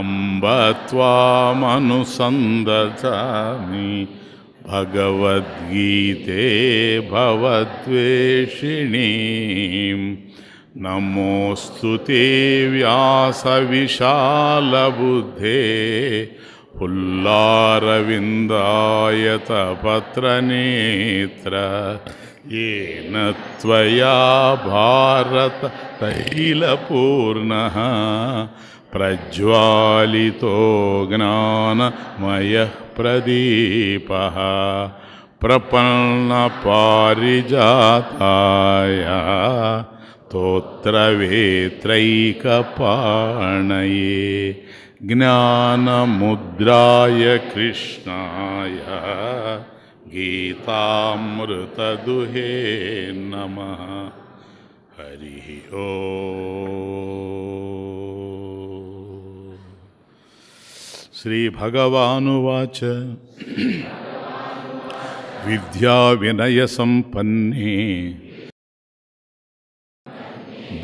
अम्ब त्वामनुसन्दधामि भगवद्गीते भवद्वेषिणीं नमोऽस्तुतिव्यासविशालबुद्धे पुल्लारविन्दायतपत्रनेत्र येन त्वया भारततैलपूर्णः प्रज्वालितो प्रदीपः प्रपन्नपारिजाताय त्रोत्रवित्रैकपाणये ज्ञानमुद्राय कृष्णाय गीतामृतदुहे नमः हरिः ओ श्रीभगवानुवाच विद्याविनयसम्पन्ने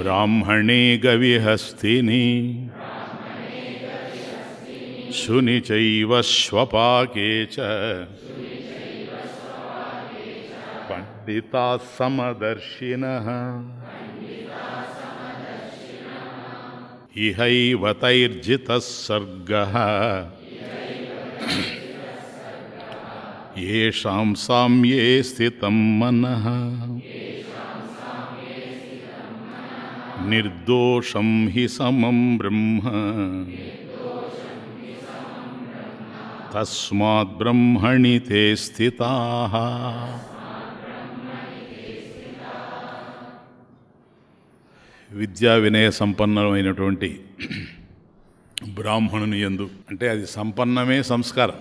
ब्राह्मणे गविहस्तिनि शुनि चैव स्वपाके च समदर्शिनः तैर्जितः सर्गः येषां साम्ये स्थितं मनः निर्दोषं हि समं ब्रह्म तस्माद्ब्रह्मणि ते स्थिताः విద్యా వినయ సంపన్నమైనటువంటి బ్రాహ్మణుని ఎందు అంటే అది సంపన్నమే సంస్కారం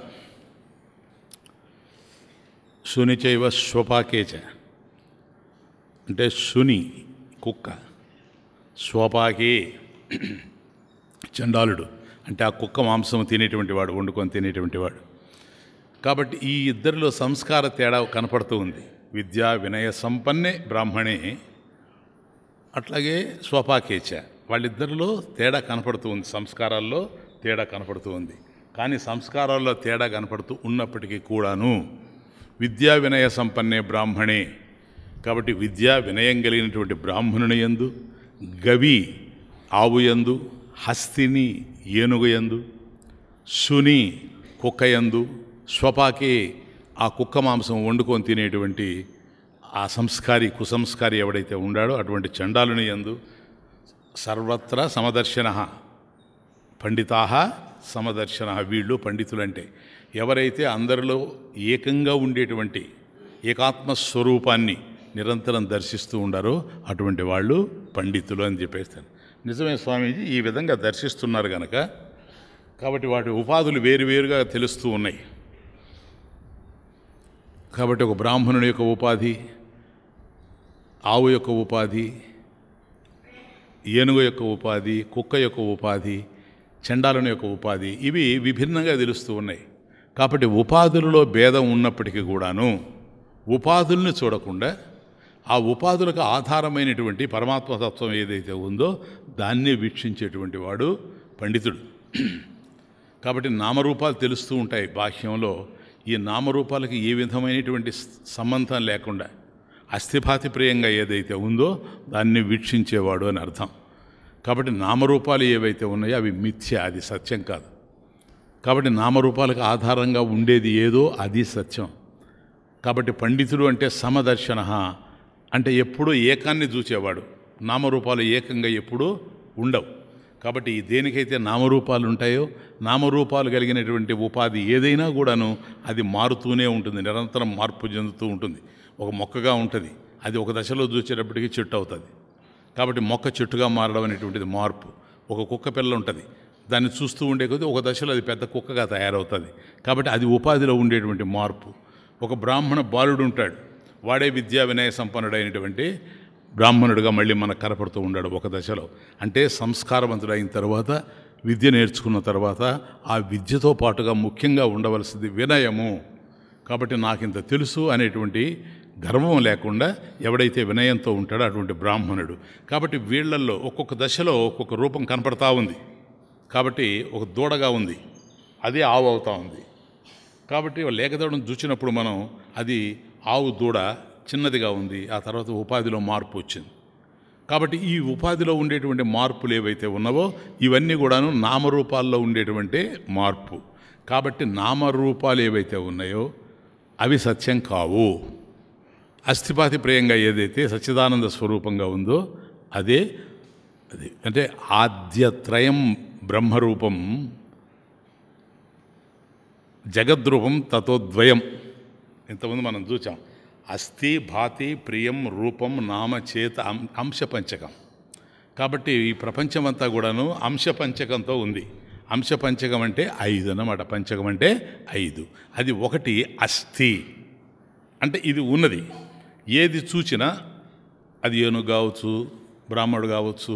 శునిచైవ స్వపాకేచ అంటే శుని కుక్క స్వపాకే చండాలుడు అంటే ఆ కుక్క మాంసం తినేటువంటి వాడు వండుకొని తినేటువంటి వాడు కాబట్టి ఈ ఇద్దరిలో సంస్కార తేడా కనపడుతూ ఉంది విద్యా వినయ సంపన్నే బ్రాహ్మణే అట్లాగే స్వపాకేచ వాళ్ళిద్దరిలో తేడా కనపడుతూ ఉంది సంస్కారాల్లో తేడా కనపడుతూ ఉంది కానీ సంస్కారాల్లో తేడా కనపడుతూ ఉన్నప్పటికీ కూడాను విద్యా వినయ సంపన్నే బ్రాహ్మణే కాబట్టి విద్యా వినయం కలిగినటువంటి బ్రాహ్మణుని ఎందు గవి ఆవు ఎందు హస్తిని ఏనుగు ఎందు సుని కుక్క ఎందు స్వపాకే ఆ కుక్క మాంసం వండుకొని తినేటువంటి ఆ సంస్కారి కుసంస్కారి ఎవడైతే ఉండాడో అటువంటి చండాలుని ఎందు సర్వత్ర సమదర్శన పండితా సమదర్శన వీళ్ళు పండితులంటే ఎవరైతే అందరిలో ఏకంగా ఉండేటువంటి ఏకాత్మస్వరూపాన్ని నిరంతరం దర్శిస్తూ ఉండారో అటువంటి వాళ్ళు పండితులు అని చెప్పేస్తాను నిజమే స్వామీజీ ఈ విధంగా దర్శిస్తున్నారు కనుక కాబట్టి వాటి ఉపాధులు వేరువేరుగా తెలుస్తూ ఉన్నాయి కాబట్టి ఒక బ్రాహ్మణుని యొక్క ఉపాధి ఆవు యొక్క ఉపాధి ఏనుగు యొక్క ఉపాధి కుక్క యొక్క ఉపాధి చండాలని యొక్క ఉపాధి ఇవి విభిన్నంగా తెలుస్తూ ఉన్నాయి కాబట్టి ఉపాధులలో భేదం ఉన్నప్పటికీ కూడాను ఉపాధుల్ని చూడకుండా ఆ ఉపాధులకు ఆధారమైనటువంటి పరమాత్మతత్వం ఏదైతే ఉందో దాన్ని వీక్షించేటువంటి వాడు పండితుడు కాబట్టి నామరూపాలు తెలుస్తూ ఉంటాయి బాహ్యంలో ఈ నామరూపాలకి ఏ విధమైనటువంటి సంబంధం లేకుండా ప్రియంగా ఏదైతే ఉందో దాన్ని వీక్షించేవాడు అని అర్థం కాబట్టి నామరూపాలు ఏవైతే ఉన్నాయో అవి మిథ్య అది సత్యం కాదు కాబట్టి నామరూపాలకు ఆధారంగా ఉండేది ఏదో అది సత్యం కాబట్టి పండితుడు అంటే సమదర్శన అంటే ఎప్పుడూ ఏకాన్ని చూసేవాడు నామరూపాలు ఏకంగా ఎప్పుడూ ఉండవు కాబట్టి దేనికైతే నామరూపాలు ఉంటాయో నామరూపాలు కలిగినటువంటి ఉపాధి ఏదైనా కూడాను అది మారుతూనే ఉంటుంది నిరంతరం మార్పు చెందుతూ ఉంటుంది ఒక మొక్కగా ఉంటుంది అది ఒక దశలో దూచేటప్పటికీ చెట్టు అవుతుంది కాబట్టి మొక్క చెట్టుగా మారడం అనేటువంటిది మార్పు ఒక కుక్క పిల్ల ఉంటుంది దాన్ని చూస్తూ ఉండే కొద్దీ ఒక దశలో అది పెద్ద కుక్కగా తయారవుతుంది కాబట్టి అది ఉపాధిలో ఉండేటువంటి మార్పు ఒక బ్రాహ్మణ బాలుడు ఉంటాడు వాడే విద్యా వినయ సంపన్నుడైనటువంటి బ్రాహ్మణుడిగా మళ్ళీ మనకు కనపడుతూ ఉన్నాడు ఒక దశలో అంటే సంస్కారవంతుడైన తర్వాత విద్య నేర్చుకున్న తర్వాత ఆ విద్యతో పాటుగా ముఖ్యంగా ఉండవలసింది వినయము కాబట్టి నాకింత తెలుసు అనేటువంటి గర్వం లేకుండా ఎవడైతే వినయంతో ఉంటాడో అటువంటి బ్రాహ్మణుడు కాబట్టి వీళ్లల్లో ఒక్కొక్క దశలో ఒక్కొక్క రూపం కనపడతా ఉంది కాబట్టి ఒక దూడగా ఉంది అది ఆవు అవుతా ఉంది కాబట్టి లేఖదూడను చూచినప్పుడు మనం అది ఆవు దూడ చిన్నదిగా ఉంది ఆ తర్వాత ఉపాధిలో మార్పు వచ్చింది కాబట్టి ఈ ఉపాధిలో ఉండేటువంటి మార్పులు ఏవైతే ఉన్నావో ఇవన్నీ కూడాను నామరూపాల్లో ఉండేటువంటి మార్పు కాబట్టి నామరూపాలు ఏవైతే ఉన్నాయో అవి సత్యం కావు ప్రియంగా ఏదైతే సచ్చిదానంద స్వరూపంగా ఉందో అదే అది అంటే ఆద్యత్రయం బ్రహ్మరూపం జగద్రూపం తత్వద్వయం ఇంతకుముందు మనం చూచాం అస్థి భాతి ప్రియం రూపం నామ చేత అంశపంచకం కాబట్టి ఈ ప్రపంచమంతా కూడాను అంశపంచకంతో ఉంది అంశపంచకం అంటే ఐదు అన్నమాట పంచకం అంటే ఐదు అది ఒకటి అస్థి అంటే ఇది ఉన్నది ఏది చూచినా అది ఏనుగు కావచ్చు బ్రాహ్మడు కావచ్చు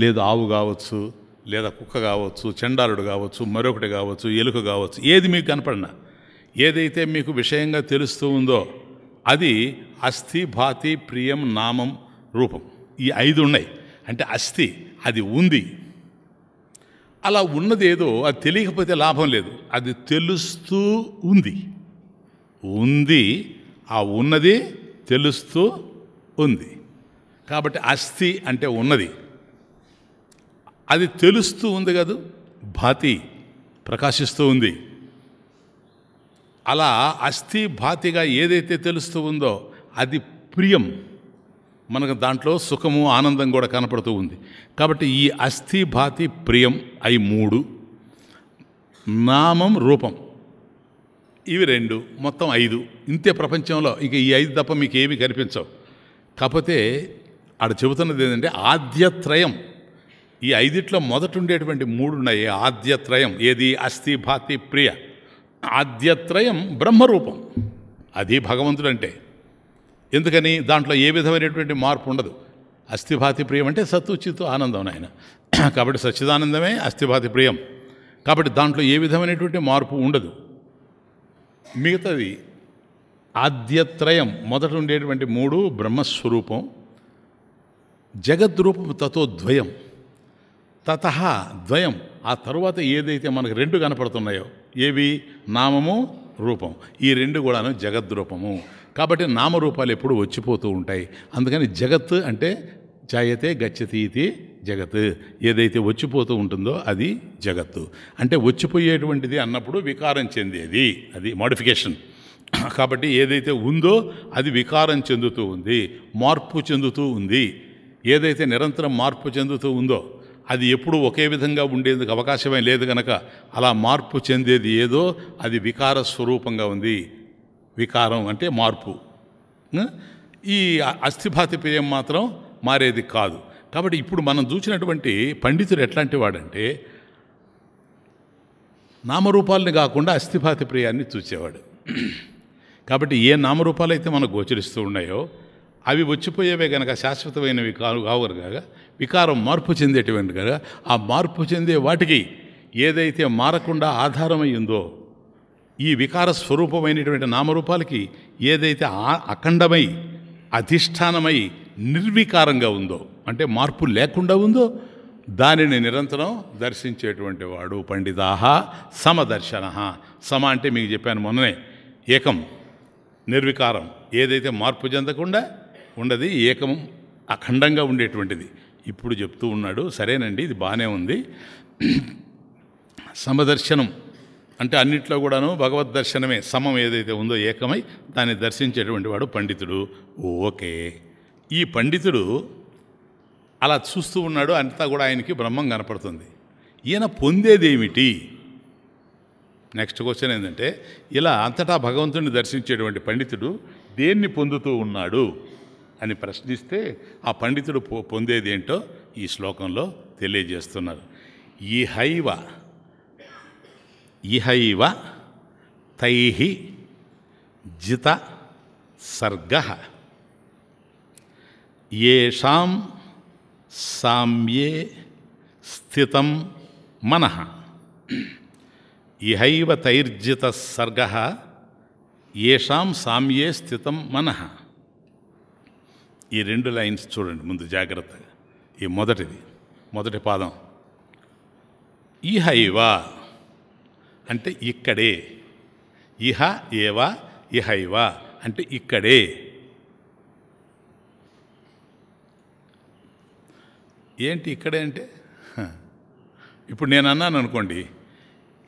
లేదా ఆవు కావచ్చు లేదా కుక్క కావచ్చు చెండాలుడు కావచ్చు మరొకటి కావచ్చు ఎలుక కావచ్చు ఏది మీకు కనపడినా ఏదైతే మీకు విషయంగా తెలుస్తూ ఉందో అది అస్థి భాతి ప్రియం నామం రూపం ఈ ఐదు ఉన్నాయి అంటే అస్థి అది ఉంది అలా ఉన్నది ఏదో అది తెలియకపోతే లాభం లేదు అది తెలుస్తూ ఉంది ఉంది ఆ ఉన్నది తెలుస్తూ ఉంది కాబట్టి అస్థి అంటే ఉన్నది అది తెలుస్తూ ఉంది కదా భాతి ప్రకాశిస్తూ ఉంది అలా అస్థి భాతిగా ఏదైతే తెలుస్తూ ఉందో అది ప్రియం మనకు దాంట్లో సుఖము ఆనందం కూడా కనపడుతూ ఉంది కాబట్టి ఈ అస్థి భాతి ప్రియం అయి మూడు నామం రూపం ఇవి రెండు మొత్తం ఐదు ఇంతే ప్రపంచంలో ఇంక ఈ ఐదు తప్ప మీకు ఏమి కనిపించవు కాకపోతే ఆడ చెబుతున్నది ఏంటంటే ఆద్యత్రయం ఈ ఐదిట్లో మొదట ఉండేటువంటి మూడు ఉన్నాయి ఆద్యత్రయం ఏది అస్థి భాతి ప్రియ ఆద్యత్రయం బ్రహ్మరూపం అది భగవంతుడు అంటే ఎందుకని దాంట్లో ఏ విధమైనటువంటి మార్పు ఉండదు అస్థిభాతి ప్రియం అంటే సత్తుచిత్తు ఆనందం ఆయన కాబట్టి సచ్చిదానందమే అస్థిభాతి ప్రియం కాబట్టి దాంట్లో ఏ విధమైనటువంటి మార్పు ఉండదు మిగతాది ఆద్యత్రయం మొదట ఉండేటువంటి మూడు బ్రహ్మస్వరూపం జగద్రూపం తతో ద్వయం తత ద్వయం ఆ తర్వాత ఏదైతే మనకు రెండు కనపడుతున్నాయో ఏవి నామము రూపం ఈ రెండు కూడాను జగద్రూపము కాబట్టి నామరూపాలు ఎప్పుడు వచ్చిపోతూ ఉంటాయి అందుకని జగత్ అంటే జాయతే గచ్చతీతి జగత్ ఏదైతే వచ్చిపోతూ ఉంటుందో అది జగత్తు అంటే వచ్చిపోయేటువంటిది అన్నప్పుడు వికారం చెందేది అది మోడిఫికేషన్ కాబట్టి ఏదైతే ఉందో అది వికారం చెందుతూ ఉంది మార్పు చెందుతూ ఉంది ఏదైతే నిరంతరం మార్పు చెందుతూ ఉందో అది ఎప్పుడు ఒకే విధంగా ఉండేందుకు అవకాశమే లేదు కనుక అలా మార్పు చెందేది ఏదో అది వికార స్వరూపంగా ఉంది వికారం అంటే మార్పు ఈ అస్థిభాతి మాత్రం మారేది కాదు కాబట్టి ఇప్పుడు మనం చూసినటువంటి పండితుడు ఎట్లాంటి వాడంటే నామరూపాలని కాకుండా అస్థిపాతి ప్రియాన్ని చూసేవాడు కాబట్టి ఏ నామరూపాలు అయితే మనకు గోచరిస్తూ ఉన్నాయో అవి వచ్చిపోయేవే కనుక శాశ్వతమైనవి కావు కావరు కాగా వికారం మార్పు చెందేటువంటి కదా ఆ మార్పు చెందే వాటికి ఏదైతే మారకుండా ఆధారమై ఉందో ఈ వికార స్వరూపమైనటువంటి నామరూపాలకి ఏదైతే అఖండమై అధిష్టానమై నిర్వికారంగా ఉందో అంటే మార్పు లేకుండా ఉందో దానిని నిరంతరం దర్శించేటువంటి వాడు పండితాహ సమదర్శన సమ అంటే మీకు చెప్పాను మొన్ననే ఏకం నిర్వికారం ఏదైతే మార్పు చెందకుండా ఉండదు ఏకం అఖండంగా ఉండేటువంటిది ఇప్పుడు చెప్తూ ఉన్నాడు సరేనండి ఇది బాగానే ఉంది సమదర్శనం అంటే అన్నిట్లో కూడాను భగవద్ దర్శనమే సమం ఏదైతే ఉందో ఏకమై దాన్ని దర్శించేటువంటి వాడు పండితుడు ఓకే ఈ పండితుడు అలా చూస్తూ ఉన్నాడు అంతా కూడా ఆయనకి బ్రహ్మం కనపడుతుంది ఈయన పొందేదేమిటి నెక్స్ట్ క్వశ్చన్ ఏంటంటే ఇలా అంతటా భగవంతుడిని దర్శించేటువంటి పండితుడు దేన్ని పొందుతూ ఉన్నాడు అని ప్రశ్నిస్తే ఆ పండితుడు పొందేది ఏంటో ఈ శ్లోకంలో తెలియజేస్తున్నారు ఇహైవ ఇహైవ తైహి జిత సర్గ ఏషాం సామ్యే స్థితం మన ఇహైవ తైర్జిత సర్గ ఏషాం సామ్యే స్థితం మన ఈ రెండు లైన్స్ చూడండి ముందు జాగ్రత్తగా ఈ మొదటిది మొదటి పాదం ఇహైవ అంటే ఇక్కడే ఇహ ఏవా ఇహైవ అంటే ఇక్కడే ఏంటి ఇక్కడే అంటే ఇప్పుడు నేను అన్నాను అనుకోండి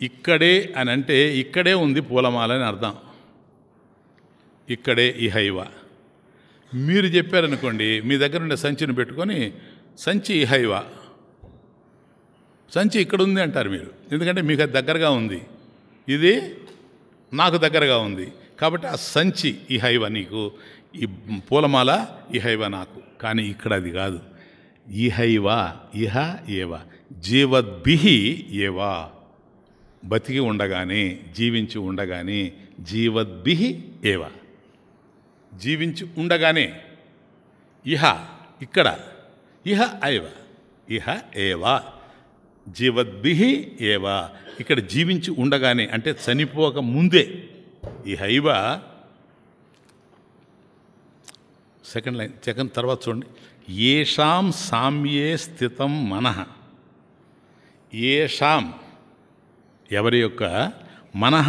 ఇక్కడే అని అంటే ఇక్కడే ఉంది పూలమాల అని అర్థం ఇక్కడే ఈ హైవ మీరు చెప్పారనుకోండి మీ దగ్గర ఉండే సంచిని పెట్టుకొని సంచి ఈ హైవ సంచి ఇక్కడ ఉంది అంటారు మీరు ఎందుకంటే మీకు అది దగ్గరగా ఉంది ఇది నాకు దగ్గరగా ఉంది కాబట్టి ఆ సంచి ఈ హైవ నీకు ఈ పూలమాల ఈ హైవ నాకు కానీ ఇక్కడ అది కాదు ఇహైవ ఇహ ఏవ జీవద్భిహి ఏవా బతికి ఉండగానే జీవించి ఉండగానే జీవద్భిహి ఏవ జీవించి ఉండగానే ఇహ ఇక్కడ ఇహ ఐవ ఇహ ఏవా జీవద్భిహి ఏవా ఇక్కడ జీవించి ఉండగానే అంటే చనిపోక ముందే ఇహైవ సెకండ్ లైన్ సెకండ్ తర్వాత చూడండి ఏషాం సామ్యే స్థితం మనః ఏషాం ఎవరి యొక్క మనః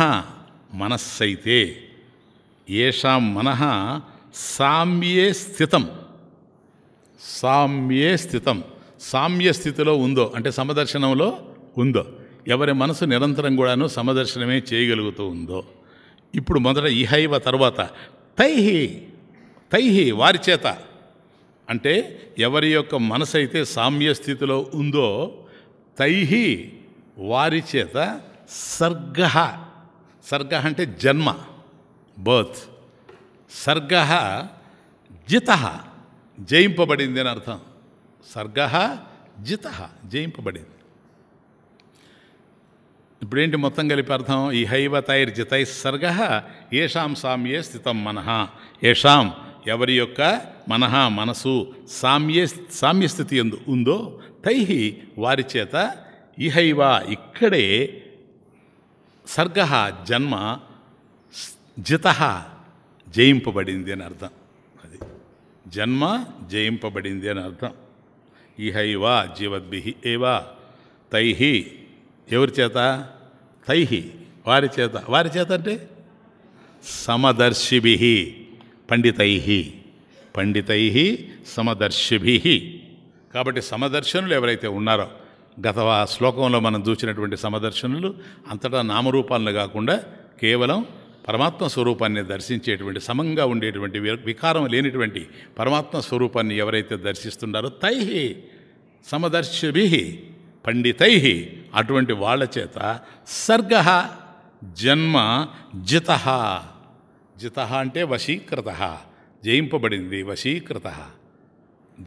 మనస్సైతే ఏషాం మనః సామ్యే స్థితం సామ్యే స్థితం సామ్య స్థితిలో ఉందో అంటే సమదర్శనంలో ఉందో ఎవరి మనసు నిరంతరం కూడాను సమదర్శనమే చేయగలుగుతూ ఉందో ఇప్పుడు మొదట ఇహైవ తర్వాత తైహి తైహి వారి చేత అంటే ఎవరి యొక్క మనసు అయితే సామ్య స్థితిలో ఉందో తైహి వారి చేత సర్గ సర్గ అంటే జన్మ బర్త్ సర్గ జిత జయింపబడింది అని అర్థం సర్గ జిత జయింపబడింది ఇప్పుడేంటి మొత్తం కలిపి అర్థం ఈ హైవ తైర్ జితై సర్గ ఏషాం సామ్యే స్థితం మనహ ఏషాం ఎవరి యొక్క మనహ మనసు సామ్య సామ్యస్థితి ఎందు ఉందో తైహి వారి చేత ఇహైవ ఇక్కడే సర్గ జన్మ జిత జయింపబడింది అని అర్థం అది జన్మ జయింపబడింది అని అర్థం ఇహైవ జీవద్భి ఏవా తైహి ఎవరి చేత తైహి వారి చేత వారి చేత అంటే సమదర్శిభి పండితై పండితై సమదర్శిభి కాబట్టి సమదర్శనులు ఎవరైతే ఉన్నారో గత శ్లోకంలో మనం చూసినటువంటి సమదర్శనులు అంతటా నామరూపాలను కాకుండా కేవలం పరమాత్మ స్వరూపాన్ని దర్శించేటువంటి సమంగా ఉండేటువంటి వికారం లేనిటువంటి పరమాత్మ స్వరూపాన్ని ఎవరైతే దర్శిస్తున్నారో తై సమదర్శిభి పండితై అటువంటి వాళ్ళ చేత సర్గ జన్మ జిత జిత అంటే వశీకృత జయింపబడింది వశీకృత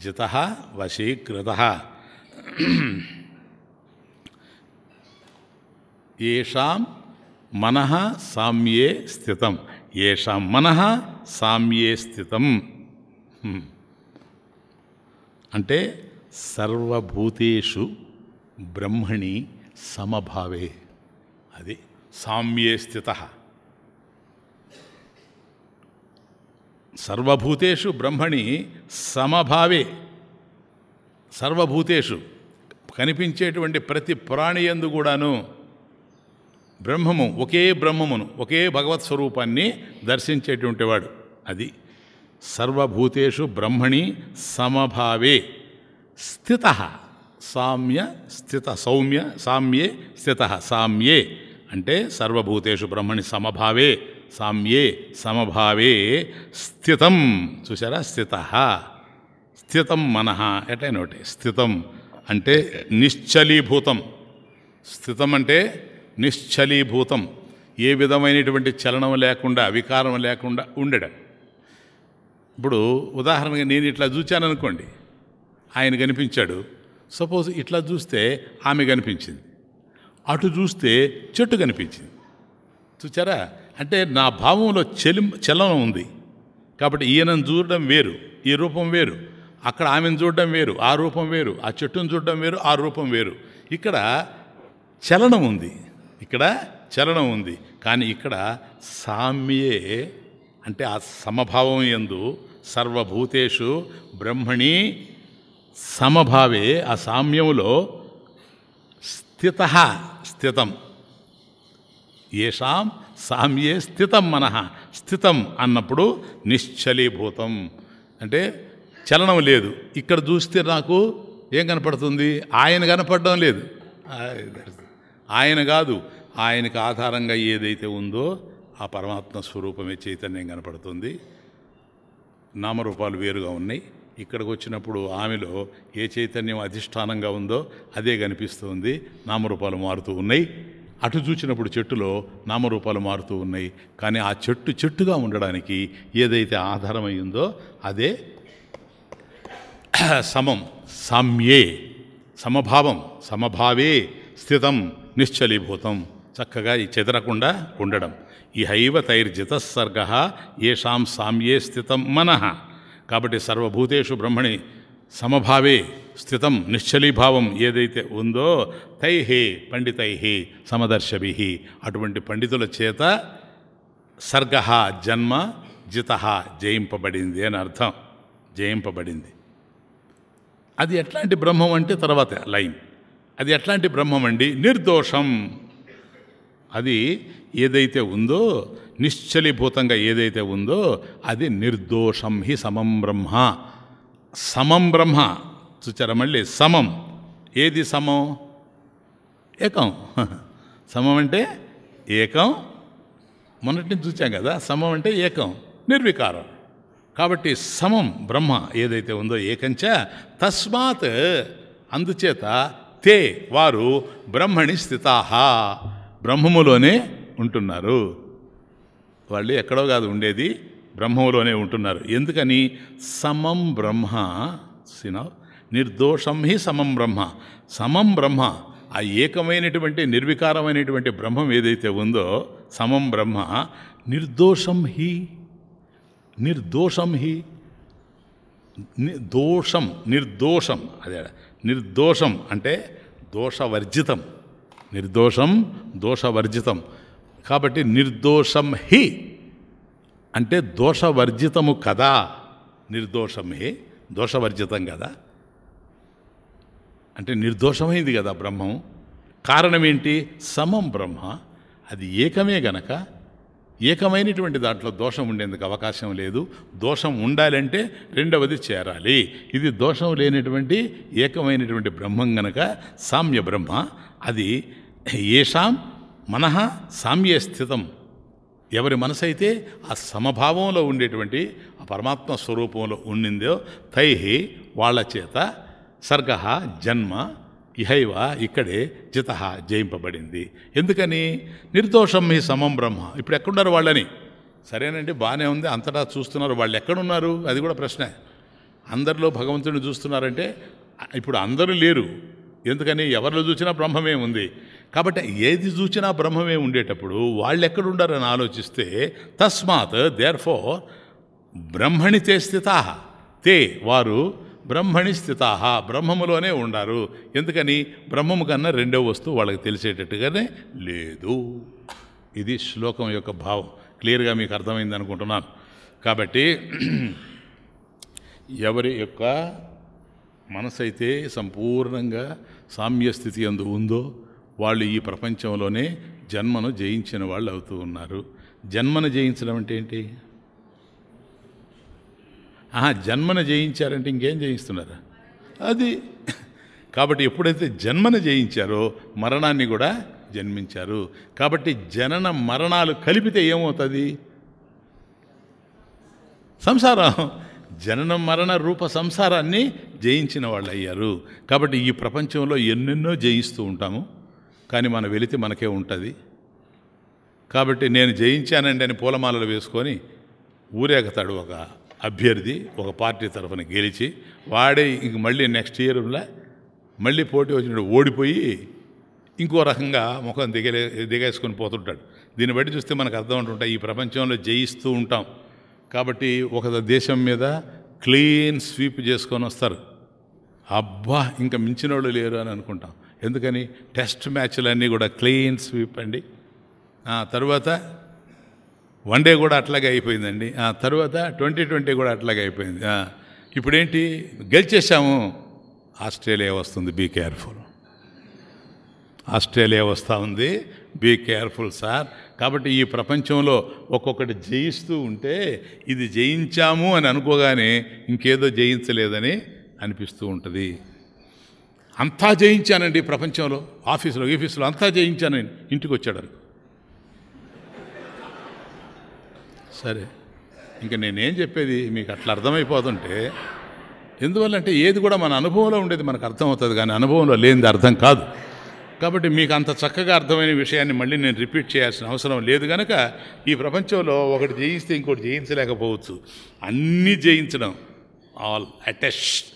జిత వశీకృత ఏషాం మన సామ్యే స్థితం ఏషాం మన సామ్యే స్థితం అంటే సర్వభూతేషు బ్రహ్మణి సమభావే అది సామ్యే స్థిత సర్వభూతేషు బ్రహ్మణి సమభావే సర్వభూతేషు కనిపించేటువంటి ప్రతి ప్రాణి ఎందు కూడాను బ్రహ్మము ఒకే బ్రహ్మమును ఒకే భగవత్ స్వరూపాన్ని దర్శించేటువంటి వాడు అది సర్వభూతేషు బ్రహ్మణి సమభావే స్థిత సామ్య స్థిత సౌమ్య సామ్యే స్థిత సామ్యే అంటే సర్వభూతేషు బ్రహ్మణి సమభావే సామ్యే సమభావే స్థితం చూసారా స్థిత స్థితం మనహ ఎటైన ఒకటి స్థితం అంటే నిశ్చలీభూతం స్థితం అంటే నిశ్చలీభూతం ఏ విధమైనటువంటి చలనం లేకుండా వికారం లేకుండా ఉండడం ఇప్పుడు ఉదాహరణగా నేను ఇట్లా చూచాను అనుకోండి ఆయన కనిపించాడు సపోజ్ ఇట్లా చూస్తే ఆమె కనిపించింది అటు చూస్తే చెట్టు కనిపించింది చూచారా అంటే నా భావంలో చెలి చలనం ఉంది కాబట్టి ఈయనను చూడడం వేరు ఈ రూపం వేరు అక్కడ ఆమెను చూడడం వేరు ఆ రూపం వేరు ఆ చెట్టును చూడడం వేరు ఆ రూపం వేరు ఇక్కడ చలనం ఉంది ఇక్కడ చలనం ఉంది కానీ ఇక్కడ సామ్యే అంటే ఆ సమభావం ఎందు సర్వభూతేషు బ్రహ్మణి సమభావే ఆ సామ్యంలో స్థిత స్థితం ఏషాం సామ్యే స్థితం మన స్థితం అన్నప్పుడు నిశ్చలీభూతం అంటే చలనం లేదు ఇక్కడ చూస్తే నాకు ఏం కనపడుతుంది ఆయన కనపడడం లేదు ఆయన కాదు ఆయనకు ఆధారంగా ఏదైతే ఉందో ఆ పరమాత్మ స్వరూపమే చైతన్యం కనపడుతుంది నామరూపాలు వేరుగా ఉన్నాయి ఇక్కడికి వచ్చినప్పుడు ఆమెలో ఏ చైతన్యం అధిష్టానంగా ఉందో అదే కనిపిస్తుంది నామరూపాలు మారుతూ ఉన్నాయి అటు చూసినప్పుడు చెట్టులో నామరూపాలు మారుతూ ఉన్నాయి కానీ ఆ చెట్టు చెట్టుగా ఉండడానికి ఏదైతే ఆధారమయ్యిందో అదే సమం సామ్యే సమభావం సమభావే స్థితం నిశ్చలీభూతం చక్కగా ఈ చెదరకుండా ఉండడం ఈ హైవ తైర్జిత సర్గ ఏషాం సామ్యే స్థితం మనః కాబట్టి సర్వభూతేషు బ్రహ్మణి సమభావే స్థితం నిశ్చలీభావం ఏదైతే ఉందో తైహి పండితైహి సమదర్శభి అటువంటి పండితుల చేత సర్గ జన్మ జిత జయింపబడింది అని అర్థం జయింపబడింది అది ఎట్లాంటి బ్రహ్మం అంటే తర్వాత లైన్ అది ఎట్లాంటి బ్రహ్మం అండి నిర్దోషం అది ఏదైతే ఉందో నిశ్చలీభూతంగా ఏదైతే ఉందో అది నిర్దోషం హి సమం బ్రహ్మ సమం బ్రహ్మ చూచారా మళ్ళీ సమం ఏది సమం ఏకం సమం అంటే ఏకం నుంచి చూచాం కదా సమం అంటే ఏకం నిర్వికారం కాబట్టి సమం బ్రహ్మ ఏదైతే ఉందో ఏకంచ తస్మాత్ అందుచేత తే వారు బ్రహ్మణి స్థితాహ బ్రహ్మములోనే ఉంటున్నారు వాళ్ళు ఎక్కడో కాదు ఉండేది బ్రహ్మంలోనే ఉంటున్నారు ఎందుకని సమం బ్రహ్మ సినవ్ నిర్దోషం హి సమం బ్రహ్మ సమం బ్రహ్మ ఆ ఏకమైనటువంటి నిర్వికారమైనటువంటి బ్రహ్మం ఏదైతే ఉందో సమం బ్రహ్మ నిర్దోషం హి నిర్దోషం హి దోషం నిర్దోషం అదే నిర్దోషం అంటే దోషవర్జితం నిర్దోషం దోషవర్జితం కాబట్టి నిర్దోషం హి అంటే దోషవర్జితము కదా నిర్దోషం హి దోషవర్జితం కదా అంటే నిర్దోషమైంది కదా బ్రహ్మం కారణం ఏంటి సమం బ్రహ్మ అది ఏకమే గనక ఏకమైనటువంటి దాంట్లో దోషం ఉండేందుకు అవకాశం లేదు దోషం ఉండాలంటే రెండవది చేరాలి ఇది దోషం లేనటువంటి ఏకమైనటువంటి బ్రహ్మం గనక సామ్య బ్రహ్మ అది ఏషాం మనః సామ్య స్థితం ఎవరి మనసైతే ఆ సమభావంలో ఉండేటువంటి ఆ పరమాత్మ స్వరూపంలో ఉండిందో తై వాళ్ళ చేత సర్గ జన్మ ఇహైవ ఇక్కడే జిత జయింపబడింది ఎందుకని నిర్దోషం మీ సమం బ్రహ్మ ఇప్పుడు ఎక్కడున్నారు వాళ్ళని సరేనండి బాగానే ఉంది అంతటా చూస్తున్నారు వాళ్ళు ఎక్కడున్నారు అది కూడా ప్రశ్నే అందరిలో భగవంతుడిని చూస్తున్నారంటే ఇప్పుడు అందరూ లేరు ఎందుకని ఎవరిలో చూసినా బ్రహ్మమే ఉంది కాబట్టి ఏది చూసినా బ్రహ్మమే ఉండేటప్పుడు వాళ్ళు ఎక్కడుండారని ఆలోచిస్తే తస్మాత్ దేర్ఫో బ్రహ్మణి తే స్థిత తే వారు బ్రహ్మణి స్థితాహ బ్రహ్మములోనే ఉండారు ఎందుకని బ్రహ్మము కన్నా రెండో వస్తువు వాళ్ళకి తెలిసేటట్టుగానే లేదు ఇది శ్లోకం యొక్క భావం క్లియర్గా మీకు అర్థమైంది అనుకుంటున్నాను కాబట్టి ఎవరి యొక్క మనసైతే సంపూర్ణంగా సామ్యస్థితి ఎందు ఉందో వాళ్ళు ఈ ప్రపంచంలోనే జన్మను జయించిన వాళ్ళు అవుతూ ఉన్నారు జన్మను జయించడం అంటే ఏంటి జన్మన జయించారంటే ఇంకేం జయిస్తున్నారు అది కాబట్టి ఎప్పుడైతే జన్మన జయించారో మరణాన్ని కూడా జన్మించారు కాబట్టి జనన మరణాలు కలిపితే ఏమవుతుంది సంసారం జనన మరణ రూప సంసారాన్ని జయించిన వాళ్ళు అయ్యారు కాబట్టి ఈ ప్రపంచంలో ఎన్నెన్నో జయిస్తూ ఉంటాము కానీ మన వెళితే మనకే ఉంటుంది కాబట్టి నేను జయించానండి అని పూలమాలలు వేసుకొని ఊరేగతాడు ఒక అభ్యర్థి ఒక పార్టీ తరఫున గెలిచి వాడే ఇంక మళ్ళీ నెక్స్ట్ ఇయర్లో మళ్ళీ పోటీ వచ్చినప్పుడు ఓడిపోయి ఇంకో రకంగా ముఖం దిగలే దిగేసుకొని పోతుంటాడు దీన్ని బట్టి చూస్తే మనకు అర్థం ఉంటుంటాయి ఈ ప్రపంచంలో జయిస్తూ ఉంటాం కాబట్టి ఒక దేశం మీద క్లీన్ స్వీప్ చేసుకొని వస్తారు అబ్బా ఇంకా మించిన వాళ్ళు లేరు అని అనుకుంటాం ఎందుకని టెస్ట్ మ్యాచ్లన్నీ కూడా క్లీన్ స్వీప్ అండి తర్వాత వన్ డే కూడా అట్లాగే అయిపోయిందండి ఆ తర్వాత ట్వంటీ ట్వంటీ కూడా అట్లాగే అయిపోయింది ఇప్పుడేంటి గెలిచేసాము ఆస్ట్రేలియా వస్తుంది బీ కేర్ఫుల్ ఆస్ట్రేలియా వస్తూ ఉంది బీ కేర్ఫుల్ సార్ కాబట్టి ఈ ప్రపంచంలో ఒక్కొక్కటి జయిస్తూ ఉంటే ఇది జయించాము అని అనుకోగానే ఇంకేదో జయించలేదని అనిపిస్తూ ఉంటుంది అంతా జయించానండి ప్రపంచంలో ఆఫీసులో ఈఫీసులో అంతా జయించానండి ఇంటికి వచ్చాడు సరే ఇంకా నేనేం చెప్పేది మీకు అట్లా అర్థమైపోతుంటే ఎందువల్లంటే ఏది కూడా మన అనుభవంలో ఉండేది మనకు అర్థమవుతుంది కానీ అనుభవంలో లేనిది అర్థం కాదు కాబట్టి మీకు అంత చక్కగా అర్థమైన విషయాన్ని మళ్ళీ నేను రిపీట్ చేయాల్సిన అవసరం లేదు కనుక ఈ ప్రపంచంలో ఒకటి జయిస్తే ఇంకోటి జయించలేకపోవచ్చు అన్నీ జయించడం ఆల్ అటెస్ట్